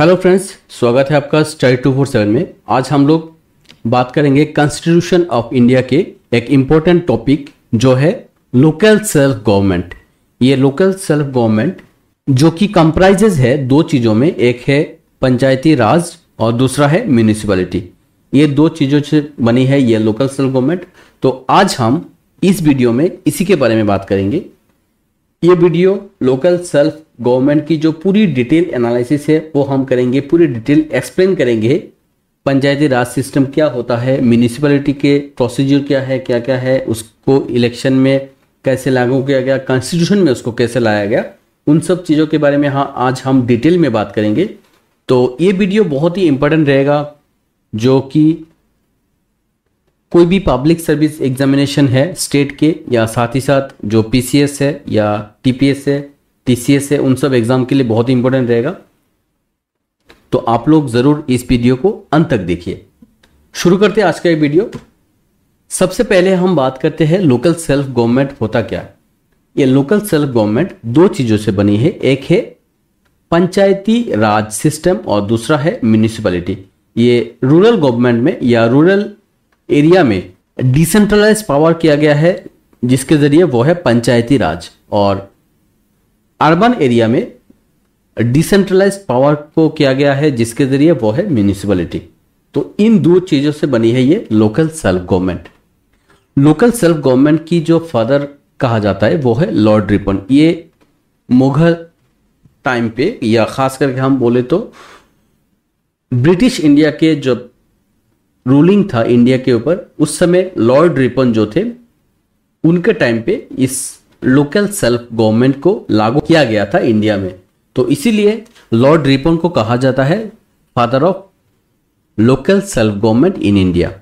hello friends स्वागत है आपका स्टडी टू फोर सेवन में आज हम लोग बात करेंगे कॉन्स्टिट्यूशन ऑफ इंडिया के एक इम्पोर्टेंट टॉपिक जो है लोकल सेल्फ गवर्नमेंट ये लोकल सेल्फ गवर्नमेंट जो कि कंप्राइजेज है दो चीज़ों में एक है पंचायती राज और दूसरा है म्यूनिसिपैलिटी ये दो चीज़ों से बनी है ये लोकल सेल्फ गवर्नमेंट तो आज हम इस वीडियो में इसी के बारे में बात करेंगे ये वीडियो लोकल सेल्फ गवर्नमेंट की जो पूरी डिटेल एनालिसिस है वो हम करेंगे पूरी डिटेल एक्सप्लेन करेंगे पंचायती राज सिस्टम क्या होता है म्यूनिसिपैलिटी के प्रोसीजर क्या है क्या क्या है उसको इलेक्शन में कैसे लागू किया गया कॉन्स्टिट्यूशन में उसको कैसे लाया गया उन सब चीज़ों के बारे में हाँ आज हम डिटेल में बात करेंगे तो ये वीडियो बहुत ही इंपॉर्टेंट रहेगा जो कि कोई भी पब्लिक सर्विस एग्जामिनेशन है स्टेट के या साथ ही साथ जो पीसीएस है या टीपीएस है टीसीएस है उन सब एग्जाम के लिए बहुत ही इंपॉर्टेंट रहेगा तो आप लोग जरूर इस वीडियो को अंत तक देखिए शुरू करते हैं आज का ये वीडियो सबसे पहले हम बात करते हैं लोकल सेल्फ गवर्नमेंट होता क्या है ये लोकल सेल्फ गवर्नमेंट दो चीजों से बनी है एक है पंचायती राज सिस्टम और दूसरा है म्यूनिसिपैलिटी ये रूरल गवर्नमेंट में या रूरल एरिया में डिसेंट्रलाइज पावर किया गया है जिसके जरिए वो है पंचायती राज और अर्बन एरिया में डिसेंट्रलाइज पावर को किया गया है जिसके जरिए वो है म्यूनिसिपलिटी तो इन दो चीज़ों से बनी है ये local self government local self government की जो फादर कहा जाता है वो है लॉर्ड रिपन ये मुगल टाइम पे या खास करके हम बोले तो ब्रिटिश इंडिया के जब रूलिंग था इंडिया के ऊपर उस समय लॉर्ड रिपन जो थे उनके टाइम पे इस लोकल सेल्फ गवर्नमेंट को लागू किया गया था इंडिया में तो इसीलिए लॉर्ड रिपन को कहा जाता है father of local self government in India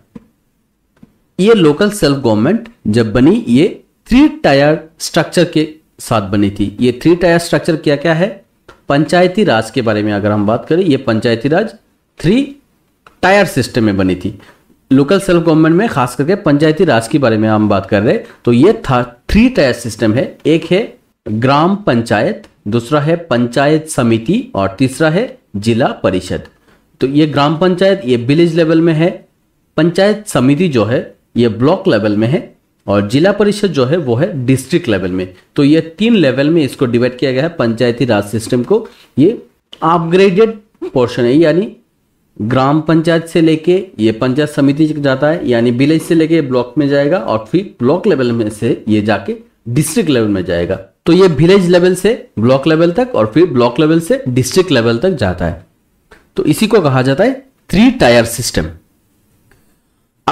ये लोकल सेल्फ गवर्नमेंट जब बनी ये थ्री टायर स्ट्रक्चर के साथ बनी थी ये थ्री टायर स्ट्रक्चर क्या क्या है पंचायती राज के बारे में अगर हम बात करें ये Panchayati Raj three tier system में बनी थी लोकल सेल्फ गवर्नमेंट में खास करके पंचायती राज के बारे में हम बात कर रहे हैं तो ये था थ्री टायर सिस्टम है एक है ग्राम पंचायत दूसरा है पंचायत समिति और तीसरा है जिला परिषद तो ये ग्राम पंचायत ये विलेज लेवल में है पंचायत समिति जो है ये ब्लॉक लेवल में है और जिला परिषद जो है वो है डिस्ट्रिक्ट लेवल में तो ये तीन लेवल में इसको डिवाइड किया गया है पंचायती राज सिस्टम को ये अपग्रेडेड पोर्शन है यानी ग्राम पंचायत से लेके ये पंचायत समिति जाता है यानी विलेज से लेके ब्लॉक में जाएगा और फिर ब्लॉक लेवल में से ये जाके डिस्ट्रिक्ट लेवल में जाएगा तो ये विलेज लेवल से ब्लॉक लेवल तक और फिर ब्लॉक लेवल से डिस्ट्रिक्ट लेवल तक जाता है तो इसी को कहा जाता है थ्री टायर सिस्टम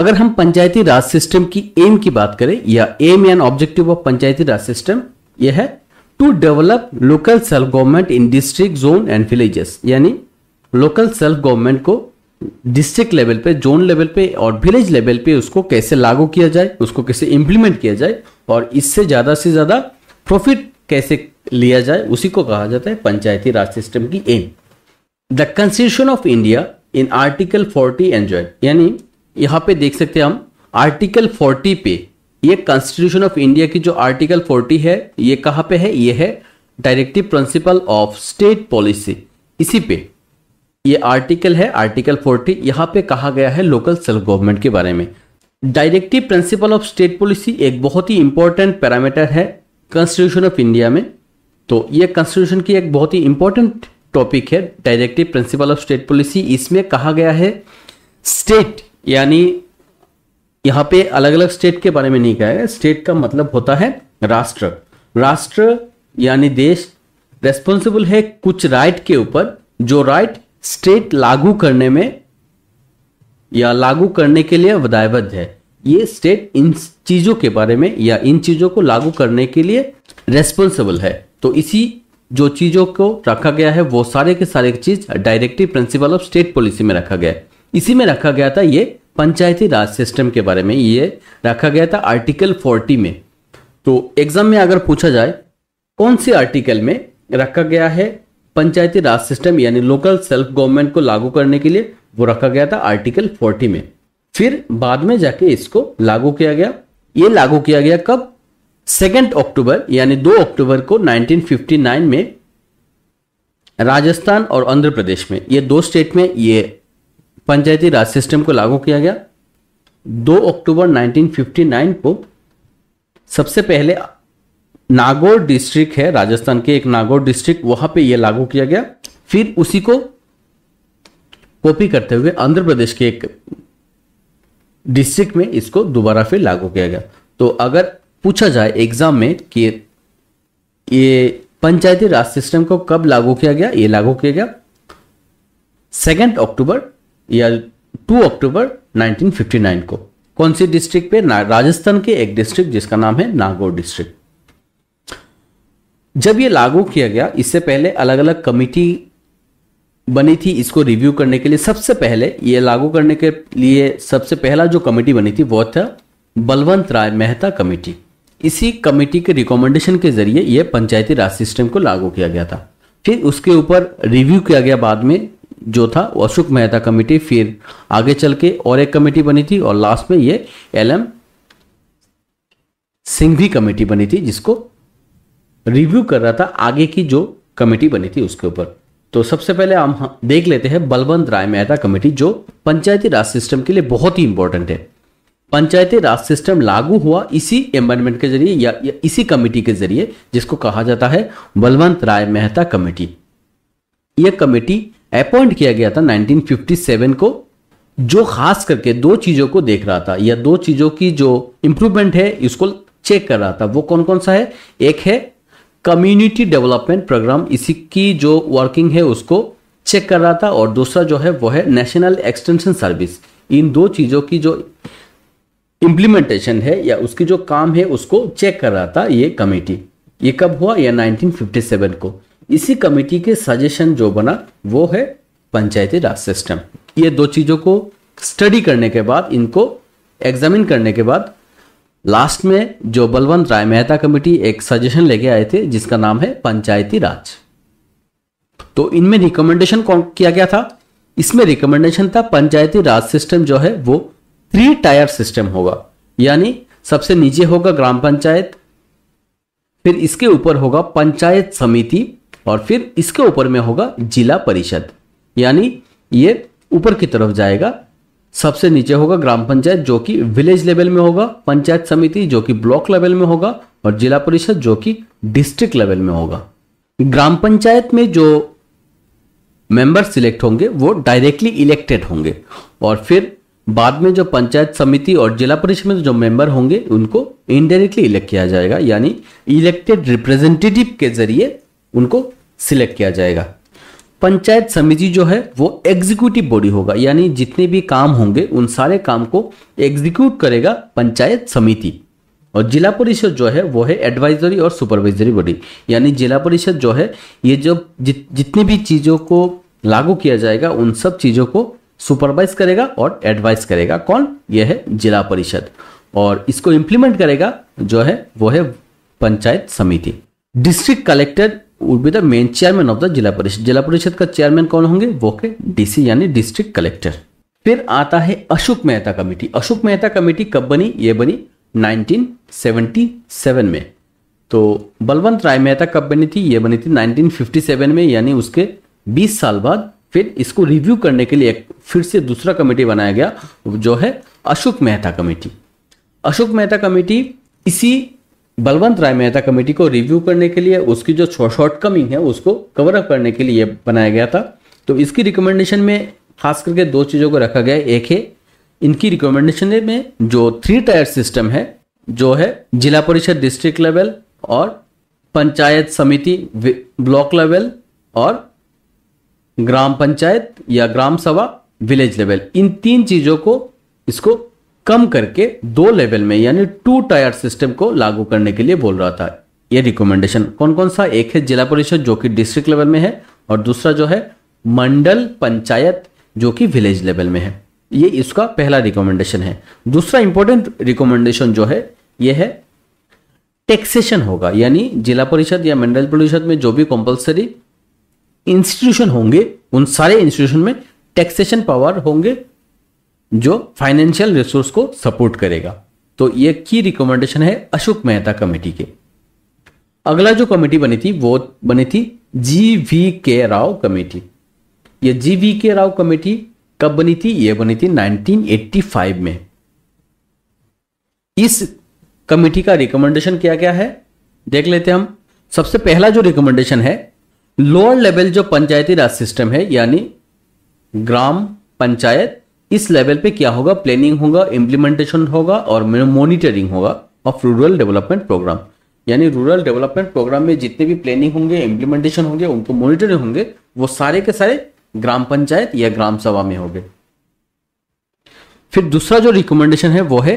अगर हम पंचायती राज सिस्टम की एम की बात करें या aim and objective of Panchayati Raj system यह है to develop local self government in district zone and villages यानी लोकल सेल्फ गवर्नमेंट को डिस्ट्रिक्ट लेवल पे जोन लेवल पे और विलेज लेवल पे उसको कैसे लागू किया जाए उसको कैसे इंप्लीमेंट किया जाए और इससे ज़्यादा से ज़्यादा प्रॉफिट कैसे लिया जाए उसी को कहा जाता है पंचायती राज सिस्टम की aim the constitution of India in article 40 enjoy यानी यहाँ पे देख सकते हैं हम आर्टिकल 40 पे ये कॉन्स्टिट्यूशन ऑफ इंडिया की जो आर्टिकल 40 है ये कहाँ पे है ये है directive principle of state policy इसी पे ये आर्टिकल है आर्टिकल 40 यहाँ पे कहा गया है लोकल सेल्फ गवर्नमेंट के बारे में directive principle of state policy एक बहुत ही इंपॉर्टेंट पैरामीटर है कॉन्स्टिट्यूशन ऑफ इंडिया में तो ये कॉन्स्टिट्यूशन की एक बहुत ही इंपॉर्टेंट टॉपिक है directive principle of state policy इसमें कहा गया है स्टेट यानी यहाँ पे अलग अलग स्टेट के बारे में नहीं कहा गया स्टेट का मतलब होता है राष्ट्र राष्ट्र यानी देश रेस्पॉन्सिबल है कुछ राइट के ऊपर जो राइट स्टेट लागू करने में या लागू करने के लिए वदायबद्ध है ये स्टेट इन चीज़ों के बारे में या इन चीज़ों को लागू करने के लिए रेस्पॉन्सिबल है तो इसी जो चीज़ों को रखा गया है वो सारे के सारे चीज़ directive principle of state policy में रखा गया है इसी में रखा गया था ये पंचायती राज सिस्टम के बारे में ये रखा गया था आर्टिकल 40 में तो एग्जाम में अगर पूछा जाए कौन से आर्टिकल में रखा गया है पंचायती राज सिस्टम यानी लोकल सेल्फ गवर्नमेंट को लागू करने के लिए वो रखा गया था आर्टिकल 40 में फिर बाद में जाके इसको लागू किया गया ये लागू किया गया कब सेकेंड अक्टूबर यानी 2 अक्टूबर को 1959 में राजस्थान और आंध्र प्रदेश में ये दो स्टेट में ये पंचायती राज सिस्टम को लागू किया गया 2 अक्टूबर 1959 को सबसे पहले नागौर डिस्ट्रिक्ट है राजस्थान के एक नागौर डिस्ट्रिक्ट वहां पे ये लागू किया गया फिर उसी को कॉपी करते हुए आंध्र प्रदेश के एक डिस्ट्रिक्ट में इसको दोबारा फिर लागू किया गया तो अगर पूछा जाए एग्जाम में कि ये पंचायती राज सिस्टम को कब लागू किया गया ये लागू किया गया सेकेंड अक्टूबर या टू अक्टूबर 1959 को कौन सी डिस्ट्रिक्ट पे राजस्थान के एक डिस्ट्रिक्ट जिसका नाम है नागौर डिस्ट्रिक्ट जब ये लागू किया गया इससे पहले अलग अलग कमिटी बनी थी इसको रिव्यू करने के लिए सबसे पहले ये लागू करने के लिए सबसे पहला जो कमेटी बनी थी वो था बलवंत राय मेहता कमेटी इसी कमेटी के रिकमेंडेशन के जरिए यह पंचायती राज सिस्टम को लागू किया गया था फिर उसके ऊपर रिव्यू किया गया बाद में जो था अशोक मेहता कमेटी फिर आगे चल के और एक कमेटी बनी थी और लास्ट में ये एल एम सिंघवी कमेटी बनी थी जिसको रिव्यू कर रहा था आगे की जो कमेटी बनी थी उसके ऊपर तो सबसे पहले हम देख लेते हैं बलवंत राय मेहता कमेटी जो पंचायती राज सिस्टम के लिए बहुत ही इंपॉर्टेंट है पंचायती राज सिस्टम लागू हुआ इसी एम्बेडमेंट के जरिए या, या इसी कमेटी के जरिए जिसको कहा जाता है बलवंत राय मेहता कमेटी यह कमेटी अपॉइंट किया गया था 1957 को जो खास करके दो चीजों को देख रहा था या दो चीजों की जो इंप्रूवमेंट है इसको चेक कर रहा था वो कौन कौन सा है एक है कम्युनिटी डेवलपमेंट प्रोग्राम इसी की जो वर्किंग है उसको चेक कर रहा था और दूसरा जो है वो है नेशनल एक्सटेंशन सर्विस इन दो चीज़ों की जो इम्प्लीमेंटेशन है या उसकी जो काम है उसको चेक कर रहा था ये कमेटी ये कब हुआ या 1957 को इसी कमेटी के सजेशन जो बना वो है पंचायती राज सिस्टम ये दो चीज़ों को स्टडी करने के बाद इनको एग्जामिन करने के बाद लास्ट में जो बलवंत राय मेहता कमेटी एक सजेशन लेके आए थे जिसका नाम है पंचायती राज तो इनमें रिकमेंडेशन कौन किया गया था इसमें रिकमेंडेशन था पंचायती राज सिस्टम जो है वो थ्री टायर सिस्टम होगा यानी सबसे नीचे होगा ग्राम पंचायत फिर इसके ऊपर होगा पंचायत समिति और फिर इसके ऊपर में होगा जिला परिषद यानी ये ऊपर की तरफ जाएगा सबसे नीचे होगा ग्राम पंचायत जो कि विलेज लेवल में होगा पंचायत समिति जो कि ब्लॉक लेवल में होगा और जिला परिषद जो कि डिस्ट्रिक्ट लेवल में होगा ग्राम पंचायत में जो मेंबर सिलेक्ट होंगे वो डायरेक्टली इलेक्टेड होंगे और फिर बाद में जो पंचायत समिति और जिला परिषद में जो मेंबर होंगे उनको इनडायरेक्टली इलेक्ट किया जाएगा यानी इलेक्टेड रिप्रेजेंटेटिव के जरिए उनको सिलेक्ट किया जाएगा पंचायत समिति जो है वो एग्जीक्यूटिव बॉडी होगा यानी जितने भी काम होंगे उन सारे काम को एग्जीक्यूट करेगा पंचायत समिति और जिला परिषद जो है वो है एडवाइजरी और सुपरवाइजरी बॉडी यानी जिला परिषद जो है ये जो जित, जितनी भी चीज़ों को लागू किया जाएगा उन सब चीज़ों को सुपरवाइज करेगा और एडवाइस करेगा कौन यह है जिला परिषद और इसको इंप्लीमेंट करेगा जो है वो है Panchayat Samiti district collector would be the main chairman of the Zila Parishad जिला परिषद का चेयरमैन कौन होंगे वो के डीसी यानी डिस्ट्रिक्ट कलेक्टर फिर आता है अशोक मेहता कमेटी अशोक मेहता कमेटी कब बनी ये बनी 1977 में तो बलवंत राय मेहता कब बनी थी ये बनी थी 1957 में यानी उसके 20 साल बाद फिर इसको रिव्यू करने के लिए एक फिर से दूसरा कमेटी बनाया गया जो है अशोक मेहता कमेटी अशोक मेहता कमेटी इसी बलवंत राय मेहता कमेटी को रिव्यू करने के लिए उसकी जो शॉर्टकमिंग है उसको कवर अप करने के लिए बनाया गया था तो इसकी रिकमेंडेशन में खास करके दो चीज़ों को रखा गया एक है इनकी रिकमेंडेशन में जो थ्री टायर सिस्टम है जो है जिला परिषद डिस्ट्रिक्ट लेवल और पंचायत समिति ब्लॉक लेवल और ग्राम पंचायत या ग्राम सभा विलेज लेवल इन तीन चीज़ों को इसको कम करके दो लेवल में यानी टू टायर सिस्टम को लागू करने के लिए बोल रहा था यह रिकमेंडेशन कौन कौन सा एक है जिला परिषद जो कि डिस्ट्रिक्ट लेवल में है और दूसरा जो है मंडल पंचायत जो कि विलेज लेवल में है ये इसका पहला रिकमेंडेशन है दूसरा इंपॉर्टेंट रिकमेंडेशन जो है यह है टैक्सेशन होगा यानी जिला परिषद या मंडल परिषद में जो भी कंपलसरी इंस्टीट्यूशन होंगे उन सारे इंस्टीट्यूशन में टैक्सेशन पावर होंगे जो फाइनेंशियल रिसोर्स को सपोर्ट करेगा तो ये की रिकमेंडेशन है अशोक मेहता कमेटी के अगला जो कमेटी बनी थी वो बनी थी जी वी के राव कमेटी ये जी वी के राव कमेटी कब बनी थी ये बनी थी 1985 में इस कमेटी का रिकमेंडेशन क्या क्या है देख लेते हम सबसे पहला जो रिकमेंडेशन है लोअर लेवल जो पंचायती राज सिस्टम है यानी ग्राम पंचायत इस लेवल पे क्या होगा प्लानिंग होगा इम्प्लीमेंटेशन होगा और मॉनिटरिंग होगा ऑफ रूरल डेवलपमेंट प्रोग्राम यानी रूरल डेवलपमेंट प्रोग्राम में जितने भी प्लानिंग होंगे इम्प्लीमेंटेशन होंगे उनको मॉनिटरिंग होंगे वो सारे के सारे ग्राम पंचायत या ग्राम सभा में होंगे फिर दूसरा जो रिकमेंडेशन है वो है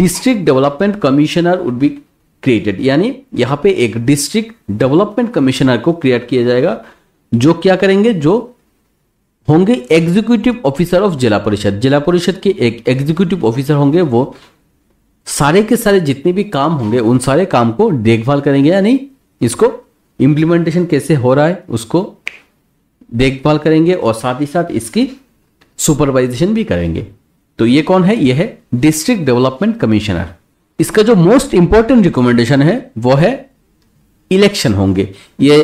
district development commissioner would be created यानी यहाँ पे एक डिस्ट्रिक्ट डेवलपमेंट कमिश्नर को क्रिएट किया जाएगा जो क्या करेंगे जो होंगे एग्जीक्यूटिव ऑफिसर ऑफ जिला परिषद जिला परिषद के एक एग्जीक्यूटिव ऑफिसर होंगे वो सारे के सारे जितने भी काम होंगे उन सारे काम को देखभाल करेंगे यानी इसको इम्प्लीमेंटेशन कैसे हो रहा है उसको देखभाल करेंगे और साथ ही साथ इसकी सुपरवाइजेशन भी करेंगे तो ये कौन है ये है डिस्ट्रिक्ट डेवलपमेंट कमिश्नर इसका जो मोस्ट इंपॉर्टेंट रिकमेंडेशन है वो है इलेक्शन होंगे ये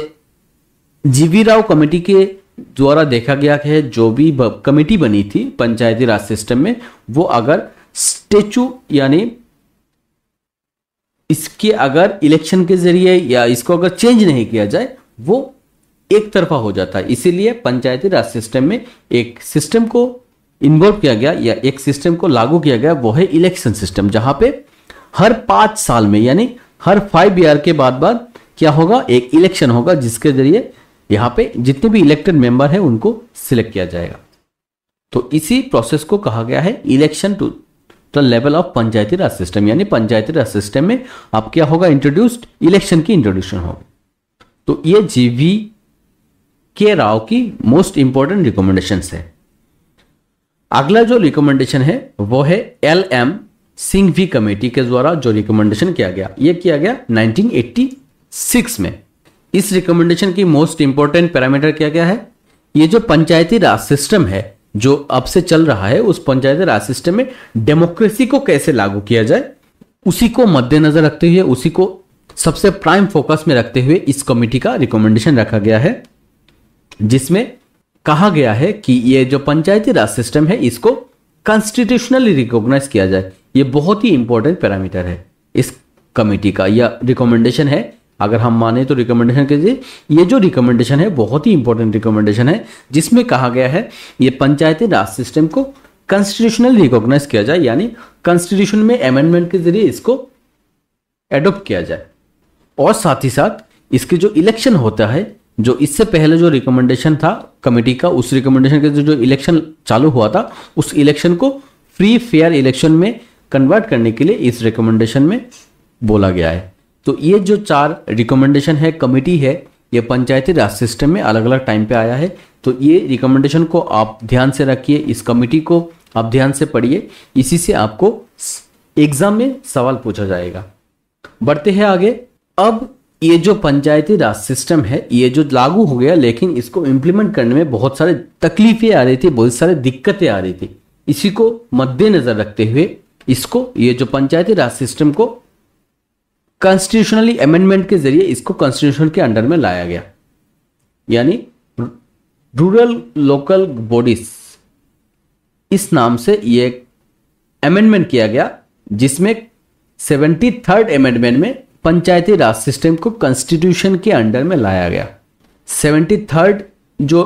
जीवी राव कमेटी के द्वारा देखा गया है जो भी कमेटी बनी थी पंचायती राज सिस्टम में वो अगर स्टेचू यानी इसके अगर इलेक्शन के जरिए या इसको अगर चेंज नहीं किया जाए वो एक तरफा हो जाता है इसीलिए पंचायती राज सिस्टम में एक सिस्टम को इन्वॉल्व किया गया या एक सिस्टम को लागू किया गया वो है इलेक्शन सिस्टम जहां पे हर पांच साल में यानी हर फाइव ईयर के बाद बाद क्या होगा एक इलेक्शन होगा जिसके जरिए यहां पे जितने भी इलेक्टेड मेंबर हैं उनको सिलेक्ट किया जाएगा तो इसी प्रोसेस को कहा गया है election to the level of Panchayati Raj system यानी पंचायती राज सिस्टम में आप क्या होगा इंट्रोड्यूस्ड इलेक्शन की इंट्रोड्यूशन होगी तो ये जीवी के राव की मोस्ट इंपॉर्टेंट रिकमेंडेशन है अगला जो रिकमेंडेशन है वो है L M Singhvi committee के द्वारा जो रिकमेंडेशन किया गया ये किया गया 1986 में इस रिकमेंडेशन की मोस्ट इंपॉर्टेंट पैरामीटर क्या क्या है ये जो पंचायती राज सिस्टम है जो अब से चल रहा है उस पंचायती राज सिस्टम में डेमोक्रेसी को कैसे लागू किया जाए उसी को मद्देनजर रखते हुए उसी को सबसे प्राइम फोकस में रखते हुए इस कमिटी का रिकमेंडेशन रखा गया है जिसमें कहा गया है कि ये जो पंचायती राज सिस्टम है इसको कॉन्स्टिट्यूशनली रिकॉग्नाइज किया जाए ये बहुत ही इंपॉर्टेंट पैरामीटर है इस कमेटी का यह रिकमेंडेशन है अगर हम माने तो रिकमेंडेशन कीजिए ये जो रिकमेंडेशन है बहुत ही इंपॉर्टेंट रिकमेंडेशन है जिसमें कहा गया है ये पंचायती राज सिस्टम को कॉन्स्टिट्यूशनल रिकॉग्नाइज किया जाए यानी कॉन्स्टिट्यूशन में अमेंडमेंट के जरिए इसको एडोप्ट किया जाए और साथ ही साथ इसके जो इलेक्शन होता है जो इससे पहले जो रिकमेंडेशन था कमेटी का उस रिकमेंडेशन के जो इलेक्शन चालू हुआ था उस इलेक्शन को फ्री फेयर इलेक्शन में कन्वर्ट करने के लिए इस रिकमेंडेशन में बोला गया है तो ये जो चार रिकमेंडेशन है कमेटी है ये पंचायती राज सिस्टम में अलग अलग टाइम पे आया है तो ये रिकमेंडेशन को आप ध्यान से रखिए इस कमेटी को आप ध्यान से पढ़िए इसी से आपको एग्जाम में सवाल पूछा जाएगा बढ़ते हैं आगे अब ये जो पंचायती राज सिस्टम है ये जो लागू हो गया लेकिन इसको इम्प्लीमेंट करने में बहुत सारे तकलीफें आ रही थी बहुत सारे दिक्कतें आ रही थी इसी को मद्देनजर रखते हुए इसको ये जो पंचायती राज सिस्टम को कॉन्स्टिट्यूशनली अमेंडमेंट के जरिए इसको कॉन्स्टिट्यूशन के अंडर में लाया गया यानी रूरल लोकल बॉडीज इस नाम से ये अमेंडमेंट किया गया जिसमें सेवेंटी थर्ड अमेंडमेंट में पंचायती राज सिस्टम को कॉन्स्टिट्यूशन के अंडर में लाया गया सेवेंटी थर्ड जो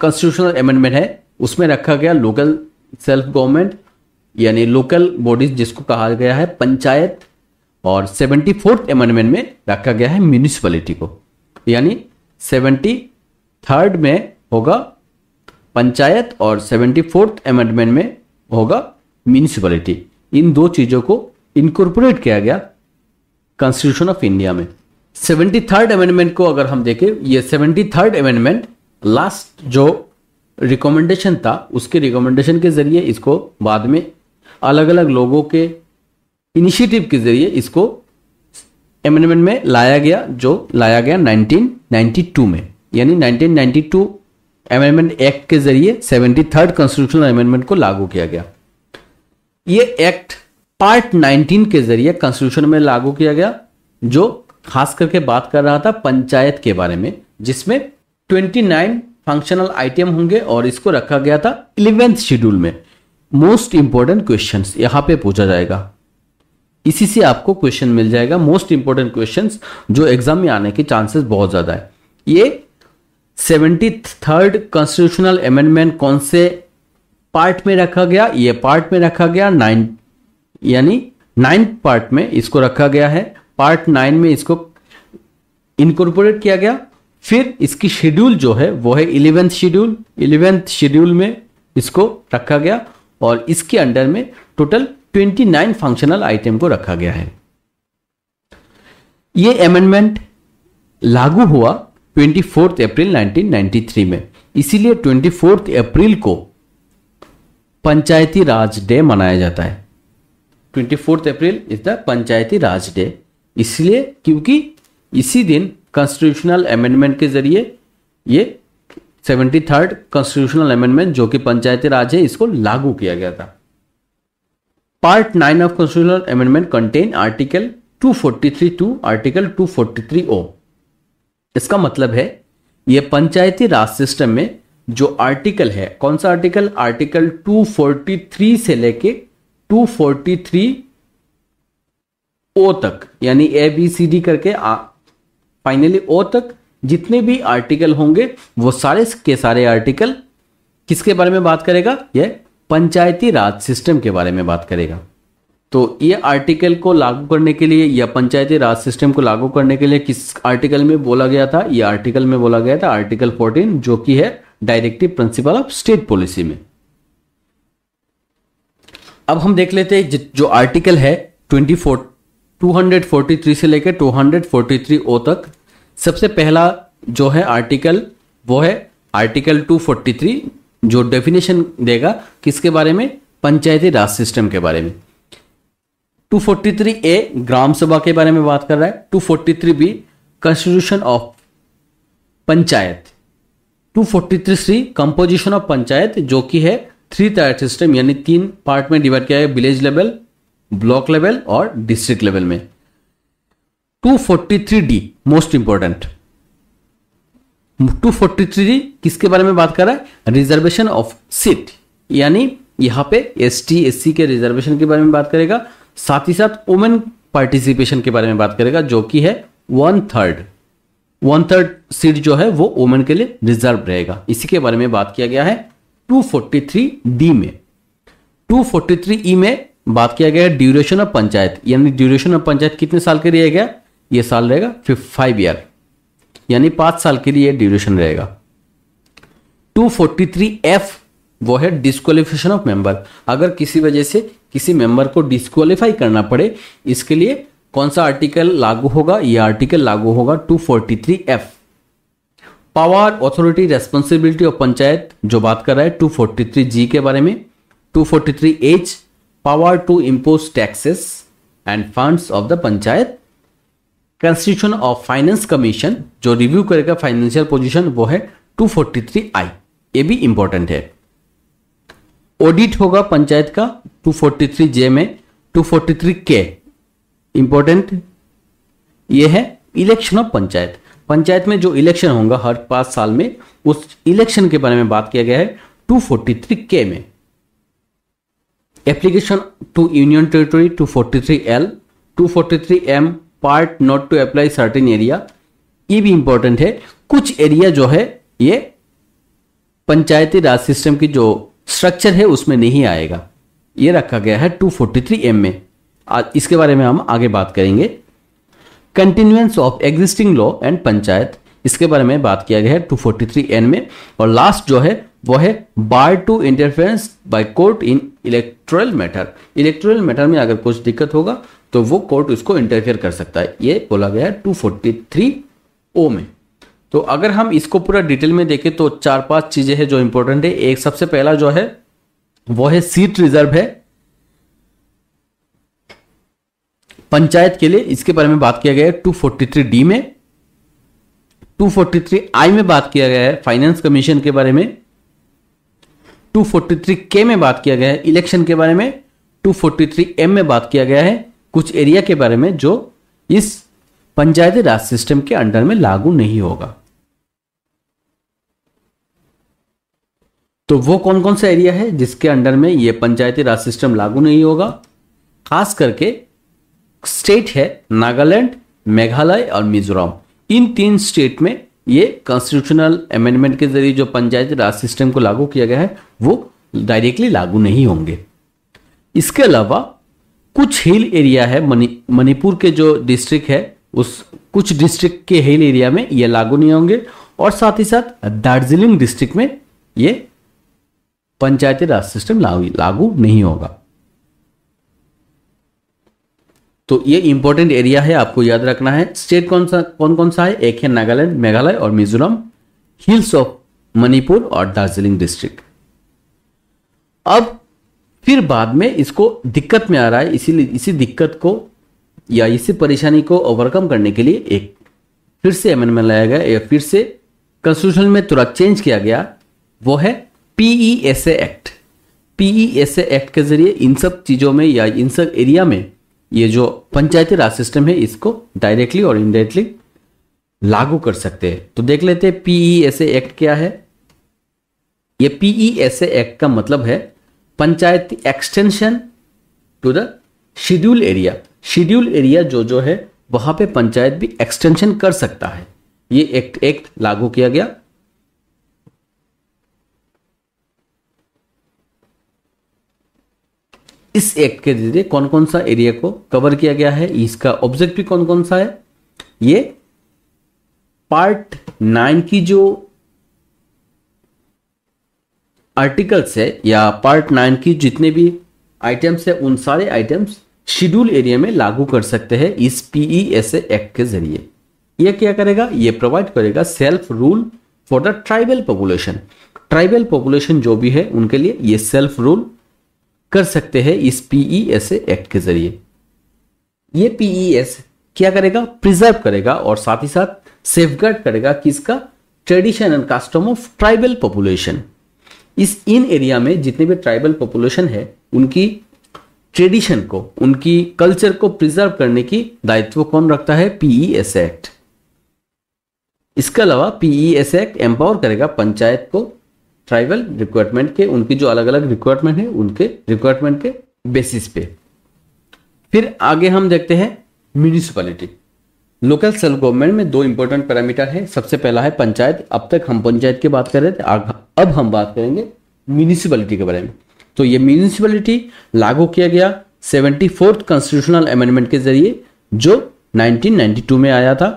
कॉन्स्टिट्यूशनल अमेंडमेंट है उसमें रखा गया लोकल सेल्फ गवर्नमेंट यानी लोकल बॉडीज जिसको कहा गया है पंचायत और सेवेंटी फोर्थ अमेंडमेंट में रखा गया है म्यूनिसपैलिटी को यानी सेवेंटी थर्ड में होगा पंचायत और सेवेंटी फोर्थ अमेंडमेंट में होगा म्यूनिसपैलिटी इन दो चीज़ों को इनकॉर्पोरेट किया गया कॉन्स्टिट्यूशन ऑफ इंडिया में सेवेंटी थर्ड अमेंडमेंट को अगर हम देखें ये सेवेंटी थर्ड अमेंडमेंट लास्ट जो रिकमेंडेशन था उसके रिकमेंडेशन के जरिए इसको बाद में अलग अलग लोगों के इनिशिएटिव के जरिए इसको एमेंडमेंट में लाया गया जो लाया गया 1992 में यानी 1992 अमेंडमेंट एक्ट के जरिए सेवेंटी थर्ड कॉन्स्टिट्यूशनल अमेंडमेंट को लागू किया गया ये एक्ट पार्ट 19 के जरिए कॉन्स्टिट्यूशन में लागू किया गया जो खास करके बात कर रहा था पंचायत के बारे में जिसमें 29 फंक्शनल आइटम होंगे और इसको रखा गया था इलेवेंथ शेड्यूल में मोस्ट इंपॉर्टेंट क्वेश्चन यहां पे पूछा जाएगा इसी से आपको क्वेश्चन मिल जाएगा मोस्ट इंपॉर्टेंट क्वेश्चन जो एग्जाम में आने के चांसेस बहुत ज़्यादा है ये सेवेंटी थर्ड कॉन्स्टिट्यूशनल अमेंडमेंट कौन से पार्ट में रखा गया ये पार्ट में रखा गया नाइन यानी नाइन पार्ट में इसको रखा गया है पार्ट नाइन में इसको इनकॉर्पोरेट किया गया फिर इसकी शेड्यूल जो है वो है इलेवेंथ शेड्यूल इलेवेंथ शेड्यूल में इसको रखा गया और इसके अंडर में टोटल 29 फंक्शनल आइटम को रखा गया है यह अमेंडमेंट लागू हुआ 24 अप्रैल 1993 में इसीलिए 24 अप्रैल को पंचायती राज डे मनाया जाता है 24 April is the Panchayati Raj day इसलिए क्योंकि इसी दिन कॉन्स्टिट्यूशनल अमेंडमेंट के जरिए ये सेवेंटी थर्ड कॉन्स्टिट्यूशनल अमेंडमेंट जो कि पंचायती राज है इसको लागू किया गया था part of 9 of constitutional amendment contain article to article O इसका मतलब है यह पंचायती राज सिस्टम में जो आर्टिकल है कौन सा आर्टिकल आर्टिकल 243 से लेके 243 ओ तक यानी ए बी सी डी करके फाइनली ओ तक जितने भी आर्टिकल होंगे वो सारे के सारे आर्टिकल किसके बारे में बात करेगा यह पंचायती राज सिस्टम के बारे में बात करेगा तो ये आर्टिकल को लागू करने के लिए या पंचायती राज सिस्टम को लागू करने के लिए किस आर्टिकल में बोला गया था ये आर्टिकल में बोला गया था आर्टिकल 14 जो कि है directive principle of state policy में अब हम देख लेते हैं जो आर्टिकल है 24 243 से लेकर 243 ओ तक सबसे पहला जो है आर्टिकल वो है आर्टिकल 243 जो डेफिनेशन देगा किसके बारे में पंचायती राज सिस्टम के बारे में 243 ए ग्राम सभा के बारे में बात कर रहा है 243 B constitution of panchayat 243 C composition of panchayat जो कि है थ्री टायर सिस्टम यानी तीन पार्ट में डिवाइड किया है विलेज लेवल ब्लॉक लेवल और डिस्ट्रिक्ट लेवल में 243 डी मोस्ट इंपॉर्टेंट थ्री किसके बारे में बात कर रहा है रिजर्वेशन ऑफ सीट यानी यहाँ पे एस टी एस सी के रिजर्वेशन के बारे में बात करेगा साथ ही साथ वुमेन पार्टिसिपेशन के बारे में बात करेगा जो कि है one third one third seat जो है वो वुमेन के लिए रिजर्व रहेगा इसी के बारे में बात किया गया है 243 डी में 243 ई e में बात किया गया है ड्यूरेशन ऑफ पंचायत यानी ड्यूरेशन ऑफ पंचायत कितने साल के लिए गया ये साल रहेगा फिफ्ट फाइव ईयर यानी पांच साल के लिए ड्यूरेशन रहेगा 243 एफ वो है डिस्कालिफिकेशन ऑफ मेंबर अगर किसी वजह से किसी मेंबर को डिस्कालीफाई करना पड़े इसके लिए कौन सा आर्टिकल लागू होगा यह आर्टिकल लागू होगा 243 F power authority responsibility of panchayat जो बात कर रहा है 243 जी के बारे में 243 H power to impose taxes and funds of the panchayat constitution of finance commission जो रिव्यू करेगा फाइनेंशियल पोजिशन वो है थ्री आई ये भी इंपॉर्टेंट है ऑडिट होगा पंचायत का थ्री जे में थ्री के इंपॉर्टेंट ये है इलेक्शन ऑफ पंचायत पंचायत में जो इलेक्शन होगा हर पांच साल में उस इलेक्शन के बारे में बात किया गया है थ्री के में application to union territory three L three M part not to apply certain area ये भी इंपॉर्टेंट है कुछ एरिया जो है ये पंचायती राज सिस्टम की जो स्ट्रक्चर है उसमें नहीं आएगा ये रखा गया है 243 एम में इसके बारे में हम आगे बात करेंगे continuance of existing law and panchayat इसके बारे में बात किया गया है 243 एन में और लास्ट जो है वो है bar to interference by court in electoral matter electoral matter में अगर कुछ दिक्कत होगा तो वो कोर्ट उसको इंटरफेयर कर सकता है ये बोला गया है थ्री ओ में तो अगर हम इसको पूरा डिटेल में देखें तो चार पांच चीजें हैं जो इंपॉर्टेंट है एक सबसे पहला जो है वो है सीट रिजर्व है पंचायत के लिए इसके बारे में बात किया गया है 243 डी में 243 आई में बात किया गया है फाइनेंस कमीशन के बारे में 243 के में बात किया गया है इलेक्शन के बारे में 243 एम में बात किया गया है कुछ एरिया के बारे में जो इस पंचायती राज सिस्टम के अंडर में लागू नहीं होगा तो वो कौन कौन सा एरिया है जिसके अंडर में ये पंचायती राज सिस्टम लागू नहीं होगा खास करके स्टेट है नागालैंड मेघालय और मिजोरम इन तीन स्टेट में ये कॉन्स्टिट्यूशनल अमेंडमेंट के जरिए जो पंचायती राज सिस्टम को लागू किया गया है वो डायरेक्टली लागू नहीं होंगे इसके अलावा कुछ हिल एरिया है मणि मणिपुर के जो डिस्ट्रिक्ट है उस कुछ डिस्ट्रिक्ट के हिल एरिया में ये लागू नहीं होंगे और साथ ही साथ दार्जिलिंग डिस्ट्रिक्ट में ये पंचायती राज सिस्टम लागू नहीं होगा तो ये इंपॉर्टेंट एरिया है आपको याद रखना है स्टेट कौन सा कौन कौन सा है एक है नागालैंड मेघालय और मिजोरम हिल्स ऑफ मणिपुर और दार्जिलिंग डिस्ट्रिक्ट अब फिर बाद में इसको दिक्कत में आ रहा है इसीलिए इसी दिक्कत को या इसी परेशानी को ओवरकम करने के लिए एक फिर से अमेंडमेंट लाया गया या फिर से कॉन्स्टिट्यूशन में तुरंत चेंज किया गया वो है P E S act P E S act के जरिए इन सब चीज़ों में या इन सब एरिया में ये जो पंचायती राज सिस्टम है इसको डायरेक्टली और इनडायरेक्टली लागू कर सकते हैं तो देख लेते हैं पीई एस एक्ट क्या है ये पीई एस एक्ट का मतलब है panchayat extension to the schedule area schedule area जो जो है वहां पे पंचायत भी एक्सटेंशन कर सकता है ये एक्ट एक्ट लागू किया गया इस एक्ट के जरिए कौन कौन सा एरिया को कवर किया गया है इसका ऑब्जेक्ट भी कौन कौन सा है ये पार्ट नाइन की जो आर्टिकल्स है या पार्ट नाइन की जितने भी आइटम्स है उन सारे आइटम्स शेड्यूल एरिया में लागू कर सकते हैं इस पीई एस एक्ट के जरिए यह क्या करेगा यह प्रोवाइड करेगा self rule for the tribal population tribal population जो भी है उनके लिए ये सेल्फ रूल कर सकते हैं इस पीई एस एक्ट के जरिए ये पीई एस e क्या करेगा प्रिजर्व करेगा और साथ ही साथ गार्ड करेगा किसका tradition and custom of tribal population इस इन एरिया में जितने भी ट्राइबल पॉपुलेशन है उनकी ट्रेडिशन को उनकी कल्चर को प्रिजर्व करने की दायित्व कौन रखता है पीई एस एक्ट इसके अलावा पीई एस एक्ट एम्पावर करेगा पंचायत को ट्राइबल रिक्वायरमेंट के उनकी जो अलग अलग रिक्वायरमेंट है उनके रिक्वायरमेंट के बेसिस पे फिर आगे हम देखते हैं म्यूनिसिपैलिटी लोकल सेल्फ गवर्नमेंट में दो इंपॉर्टेंट पैरामीटर है सबसे पहला है पंचायत अब तक हम पंचायत की बात कर रहे थे अब हम बात करेंगे म्यूनिसिपलिटी के बारे में तो ये म्यूनिसिपलिटी लागू किया गया सेवेंटी फोर्थ कॉन्स्टिट्यूशनल अमेंडमेंट के जरिए जो 1992 में आया था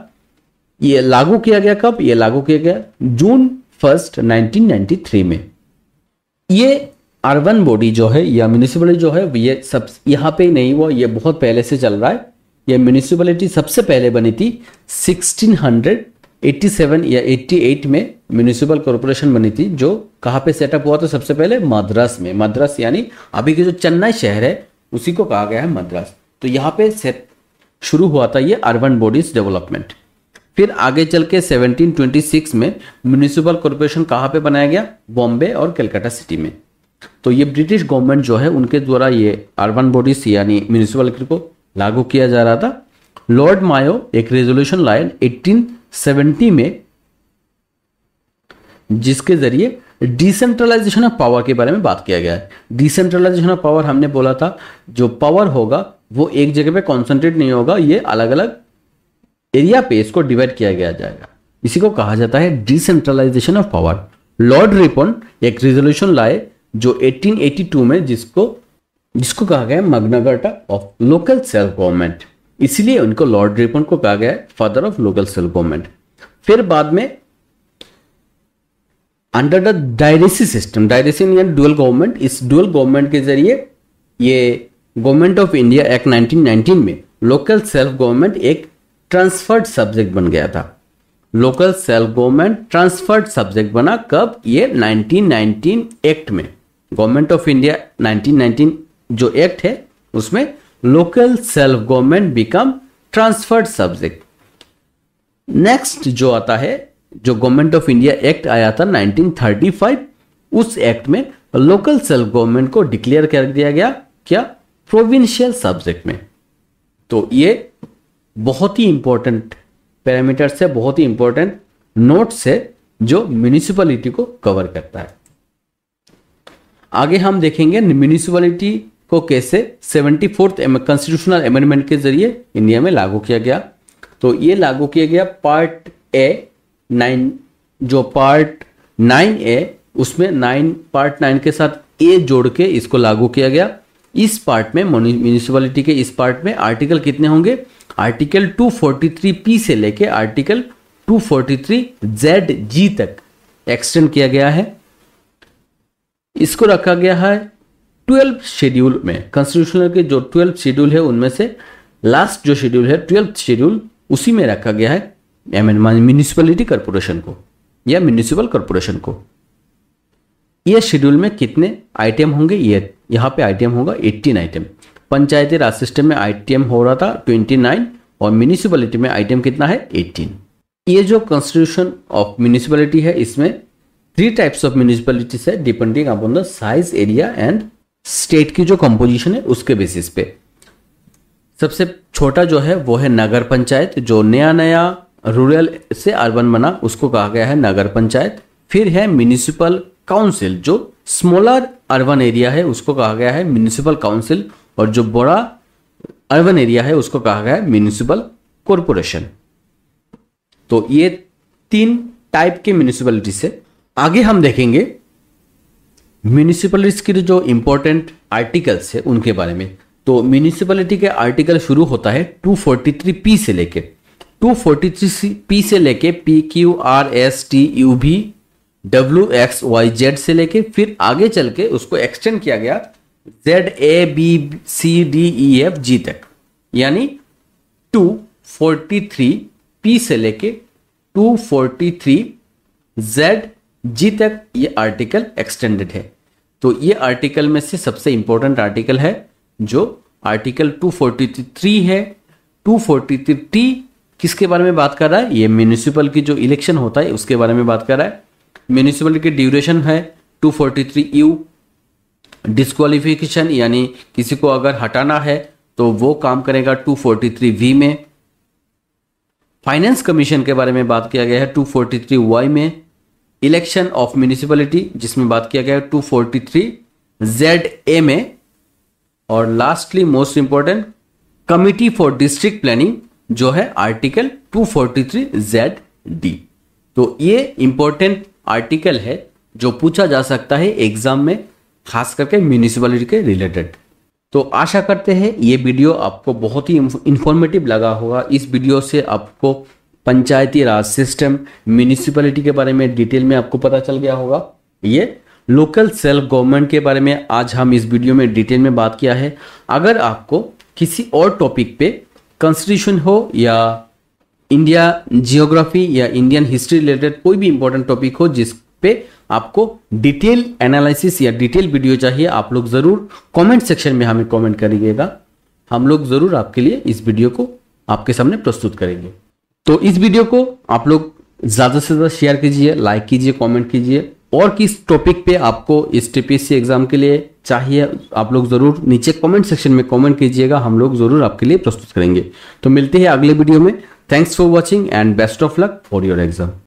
ये लागू किया गया कब ये लागू किया गया जून फर्स्ट 1993 में ये अर्बन बॉडी जो है या म्यूनिसिपलिटी जो है ये सब यहाँ पे नहीं हुआ ये बहुत पहले से चल रहा है यह म्यूनिसिपलिटी सबसे पहले बनी थी 1687 या 88 में म्यूनिसिपल कॉरपोरेशन बनी थी जो कहाँ पे सेटअप हुआ तो सबसे पहले मद्रास में मद्रास यानी अभी के जो चेन्नई शहर है उसी को कहा गया है मद्रास तो यहाँ पे सेट शुरू हुआ था ये अर्बन बॉडीज डेवलपमेंट फिर आगे चल के सेवनटीन में म्यूनिसिपल कॉरपोरेशन कहाँ पे बनाया गया बॉम्बे और कलकत्ता सिटी में तो ये ब्रिटिश गवर्नमेंट जो है उनके द्वारा ये अर्बन बॉडीज यानी म्यूनिसिपल को लागू किया जा रहा था लॉर्ड मायो एक रेजोल्यूशन लाए 1870 में जिसके जरिए डिसेंट्रलाइजेशन ऑफ पावर के बारे में बात किया गया है डिसेंट्रलाइजेशन ऑफ पावर हमने बोला था जो पावर होगा वो एक जगह पे कॉन्सेंट्रेट नहीं होगा ये अलग अलग एरिया पे इसको डिवाइड किया गया जाएगा इसी को कहा जाता है decentralization of power Lord Ripon एक रेजोल्यूशन लाए जो 1882 में जिसको जिसको कहा गया है ऑफ लोकल सेल्फ गवर्नमेंट इसलिए उनको लॉर्ड रिपन को कहा गया father of local self government फिर बाद में under the dyarchy system dyarchy या डुअल गवर्नमेंट इस डुअल गवर्नमेंट के जरिए ये गवर्नमेंट ऑफ इंडिया एक्ट 1919 में लोकल सेल्फ गवर्नमेंट एक ट्रांसफर्ड सब्जेक्ट बन गया था local self government transferred subject बना कब ये 1919 एक्ट में गवर्नमेंट ऑफ इंडिया 1919 जो एक्ट है उसमें local self government become transferred subject next जो आता है जो गवर्नमेंट ऑफ इंडिया एक्ट आया था 1935 उस एक्ट में लोकल सेल्फ गवर्नमेंट को डिक्लेयर कर दिया गया क्या प्रोविंशियल सब्जेक्ट में तो ये बहुत ही इंपॉर्टेंट पैरामीटर्स है बहुत ही इंपॉर्टेंट नोट्स है जो म्यूनिसिपलिटी को कवर करता है आगे हम देखेंगे म्यूनिसिपलिटी को कैसे सेवेंटी फोर्थ कॉन्स्टिट्यूशनल अमेंडमेंट के जरिए इंडिया में लागू किया गया तो ये लागू किया गया पार्ट ए नाइन जो पार्ट नाइन ए उसमें नाइन पार्ट नाइन के साथ ए जोड़ के इसको लागू किया गया इस पार्ट में म्यूनिसिपालिटी के इस पार्ट में आर्टिकल कितने होंगे आर्टिकल 243 पी से लेके आर्टिकल 243 जेड जी तक एक्सटेंड किया गया है इसको रखा गया है ट्वेल्व शेड्यूल में कॉन्स्टिट्यूशनल के जो ट्वेल्व शेड्यूल है उनमें से लास्ट जो शेड्यूल है ट्वेल्थ शेड्यूल उसी में रखा गया है म्यूनिसिपलिटी कॉरपोरेशन को या म्यूनिसिपल कॉरपोरेशन को यह शेड्यूल में कितने आइटम होंगे ये यहाँ पे आइटम होगा 18 आइटम पंचायती राज सिस्टम में आइटम हो रहा था 29 और म्यूनिसिपलिटी में आइटम कितना है 18 ये जो कॉन्स्टिट्यूशन ऑफ म्यूनिसिपलिटी है इसमें थ्री टाइप्स ऑफ म्यूनिसिपलिटीज है depending upon the size area and state की जो कंपोजिशन है उसके बेसिस पे सबसे छोटा जो है वो है नगर पंचायत जो नया नया रूरल से अर्बन बना उसको कहा गया है नगर पंचायत फिर है म्यूनिसिपल काउंसिल जो स्मॉलर अर्बन एरिया है उसको कहा गया है म्यूनिसिपल काउंसिल और जो बड़ा अर्बन एरिया है उसको कहा गया है म्यूनिसिपल कॉरपोरेशन तो ये तीन टाइप के म्यूनिसिपलिटी है आगे हम देखेंगे म्यूनिसिपलिटीज़ के जो इम्पोर्टेंट आर्टिकल्स है उनके बारे में तो म्यूनिसिपलिटी के आर्टिकल शुरू होता है 243 पी से लेके 243 पी से लेके P Q R S T U भी डब्ल्यू एक्स वाई जेड से लेके फिर आगे चल के उसको एक्सटेंड किया गया Z A B C D E F G तक यानी 243 पी से लेके 243 जेड जी तक ये आर्टिकल एक्सटेंडेड है तो ये आर्टिकल में से सबसे इंपॉर्टेंट आर्टिकल है जो आर्टिकल 243 है 243 टी किसके बारे में बात कर रहा है ये म्यूनिसिपल की जो इलेक्शन होता है उसके बारे में बात कर रहा है म्यूनिसिपल की ड्यूरेशन है 243 यू डिस्कालिफिकेशन यानी किसी को अगर हटाना है तो वो काम करेगा 243 वी में फाइनेंस कमीशन के बारे में बात किया गया है 243 वाई में इलेक्शन ऑफ म्यूनिसिपलिटी जिसमें बात किया गया two forty three Z A में और lastly most important committee for district planning जो है article two forty three Z D तो ये इंपॉर्टेंट आर्टिकल है जो पूछा जा सकता है एग्जाम में खास करके म्यूनिसिपलिटी के रिलेटेड तो आशा करते हैं ये वीडियो आपको बहुत ही इंफॉर्मेटिव लगा होगा इस वीडियो से आपको पंचायती राज सिस्टम म्यूनिसिपैलिटी के बारे में डिटेल में आपको पता चल गया होगा ये लोकल सेल्फ गवर्नमेंट के बारे में आज हम इस वीडियो में डिटेल में बात किया है अगर आपको किसी और टॉपिक पे कॉन्स्टिट्यूशन हो या इंडिया जियोग्राफी या इंडियन हिस्ट्री रिलेटेड कोई भी इंपॉर्टेंट टॉपिक हो जिस पे आपको डिटेल एनालिसिस या डिटेल वीडियो चाहिए आप लोग ज़रूर कमेंट सेक्शन में हमें कमेंट करिएगा हम लोग ज़रूर आपके लिए इस वीडियो को आपके सामने प्रस्तुत करेंगे तो इस वीडियो को आप लोग ज़्यादा से ज़्यादा शेयर कीजिए लाइक कीजिए कमेंट कीजिए और किस टॉपिक पे आपको इस टीपीएससी एग्जाम के लिए चाहिए आप लोग ज़रूर नीचे कमेंट सेक्शन में कमेंट कीजिएगा हम लोग ज़रूर आपके लिए प्रस्तुत करेंगे तो मिलते हैं अगले वीडियो में thanks for watching and best of luck for your exam